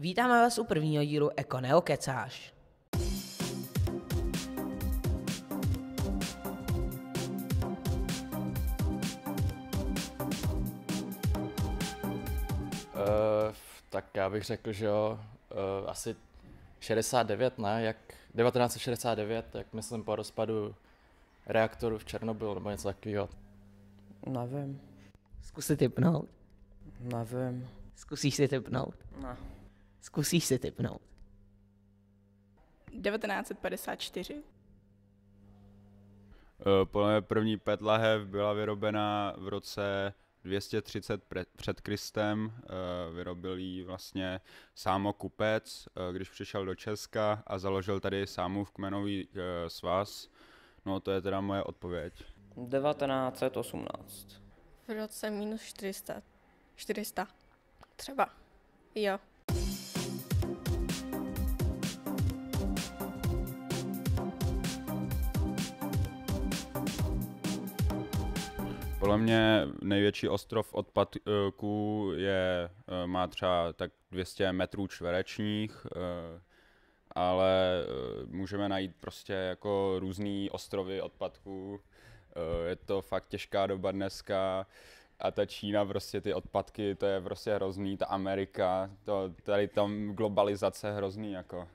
Vítáme vás u prvního dílu Eko neokecáš. Uh, eh, tak já bych řekl, že jo, uh, asi 69, ne? Jak 1969, jak myslím po rozpadu reaktoru v Černobylu nebo něco takového. Nevím. Zkusit typnout. Nevím. Zkusíš si typnout? Ne. Zkusíš si typnout. 1954. Uh, eh, první pet lahev byla vyrobena v roce 230 před Kristem, eh, vyrobil ji vlastně Sámo Kupec, eh, když přišel do Česka a založil tady Sámův kmenový svaz. No to je teda moje odpověď. 1918. V roce minus 400. 400. Třeba. Jo. Podle mě největší ostrov odpadků je, eh, má třeba tak 200 metrů čtverečních, eh, ale eh, můžeme najít prostě jako různý ostrovy odpadků. Je to fakt těžká doba dneska a ta Čína prostě ty odpadky, to je prostě hrozný, ta Amerika, to, tady tam globalizace hrozný jako.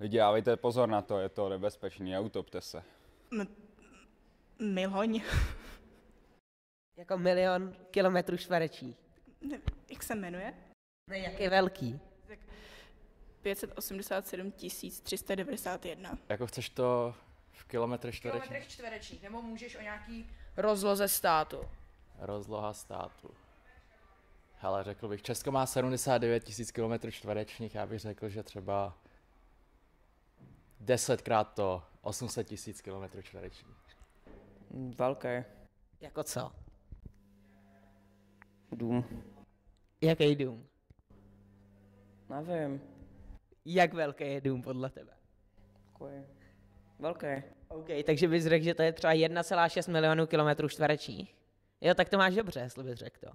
Lidi, dávejte pozor na to, je to nebezpečný, autopte se. M- Miloň. Jako milion kilometrů švareční? jak se jmenuje? Ne, jak je velký. 587 391. Jako chceš to v kilometrech čtverečních? V kilometrech čtverečních, nebo můžeš o nějaký rozloze státu. Rozloha státu. Hele, řekl bych, Česko má 79 000 km čtverečních, já bych řekl, že třeba desetkrát to, 800 000 km čtverečních. Velké. Jako co? Dům. Jaký no, dům? Nevím. Jak velký je dům podle tebe? Takový. Velký. OK, takže bys řekl, že to je třeba 1,6 milionů kilometrů čtverečních. Jo, tak to máš dobře, jestli bys řekl to.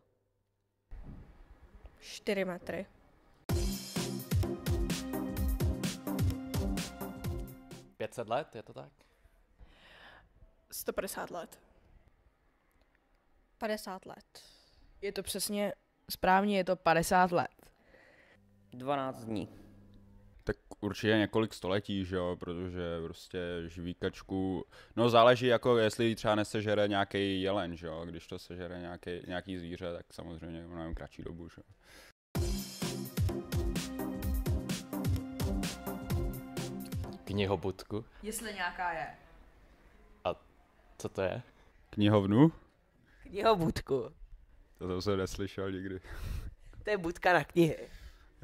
4 metry. Pětset let, je to tak? 150 let. 50 let. Je to přesně správně, je to 50 let. 12 dní. Tak určitě několik století, že jo, protože prostě žvíkačku, no záleží jako, jestli ji třeba nesežere nějaký jelen, že jo, když to sežere nějaký, nějaký zvíře, tak samozřejmě ono kratší dobu, že jo. Knihobudku. Jestli nějaká je. A co to je? Knihovnu? Knihobudku. To, jsem se neslyšel nikdy. To je budka na knihy.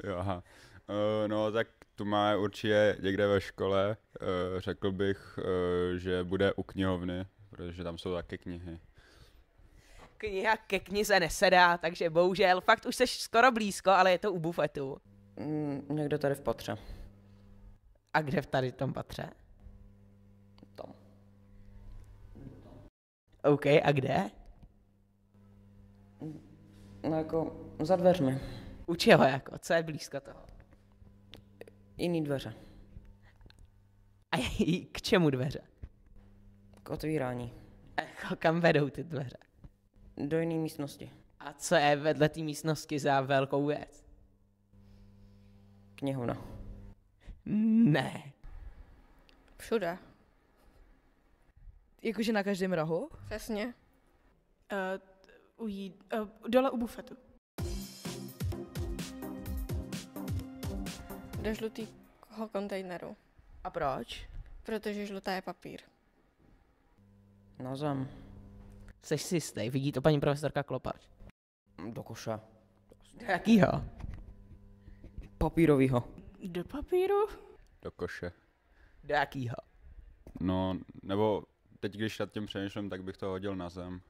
Jo, aha. Uh, no, tak tu má určitě někde ve škole. Uh, řekl bych, uh, že bude u knihovny, protože tam jsou taky knihy. Kniha ke knize nesedá, takže bohužel, fakt už jsi skoro blízko, ale je to u bufetu. Mm, někdo tady v patře. A kde v tady v tom patře? Tam. OK, a kde? No jako za dveřmi. U čeho jako? Co je blízko toho? Jiný dveře. A k čemu dveře? K otvírání. A jako kam vedou ty dveře? Do jiné místnosti. A co je vedle té místnosti za velkou věc? Knihovna. Ne. Všude. Jakože na každém rohu? Přesně. Uh, u jí, uh, eh, dole u bufetu. Do žlutého kontejneru. A proč? Protože žlutá je papír. No zem. Seš si jistý, vidí to paní profesorka Klopač. Do koša. Jakýho? Papírovýho. Do papíru? Do koše. Do jakýho? No, nebo teď, když nad tím přemýšlím, tak bych to hodil na zem.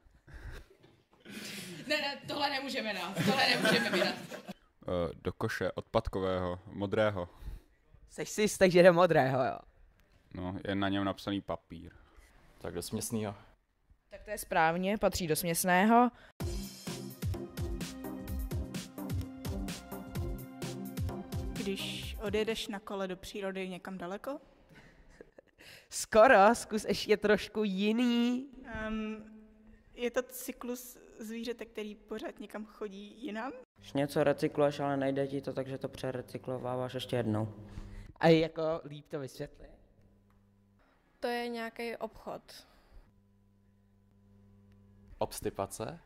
Ne, ne, tohle nemůžeme dát, tohle nemůžeme vydat. Eh, do koše odpadkového, modrého. Seš si jistý, že jde modrého, jo? No, je na něm napsaný papír. Tak do směsného. Tak to je správně, patří do směsného. Když odjedeš na kole do přírody někam daleko? Skoro, zkus ještě trošku jiný. Um, je to cyklus zvířete, který pořád někam chodí jinam? Když něco recykluješ, ale nejde ti to, takže to přerecyklováváš ještě jednou. A jako líp to vysvětlí? To je nějaký obchod. Obstipace?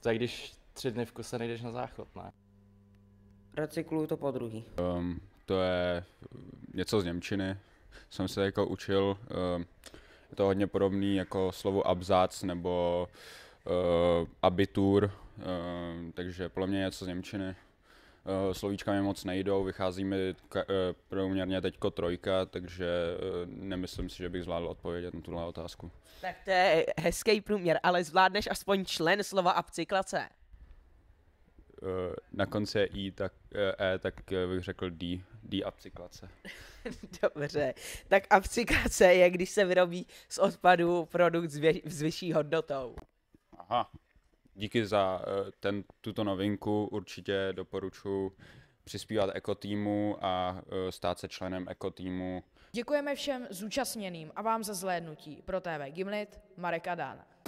To je když tři dny v kuse nejdeš na záchod, ne? Recykluju to po druhý. Um, to je něco z Němčiny. Jsem se jako učil um, je to hodně podobný jako slovu abzác nebo uh, abitur, uh, takže podle mě je něco z Němčiny. Uh, slovíčka mi moc nejdou, vychází mi uh, průměrně teďko trojka, takže uh, nemyslím si, že bych zvládl odpovědět na tuhle otázku. Tak to je hezký průměr, ale zvládneš aspoň člen slova abcyklace. Eh, na konci je I, tak, E, tak eh, e, eh, bych řekl D, D abcyklace. Dobře, tak abcyklace je, když se vyrobí z odpadu produkt s, vě- s vyšší hodnotou. Aha, díky za ten, tuto novinku, určitě doporučuji přispívat ekotýmu a stát se členem ekotýmu. Děkujeme všem zúčastněným a vám za zhlédnutí. Pro TV Gimlit, Marek Adán.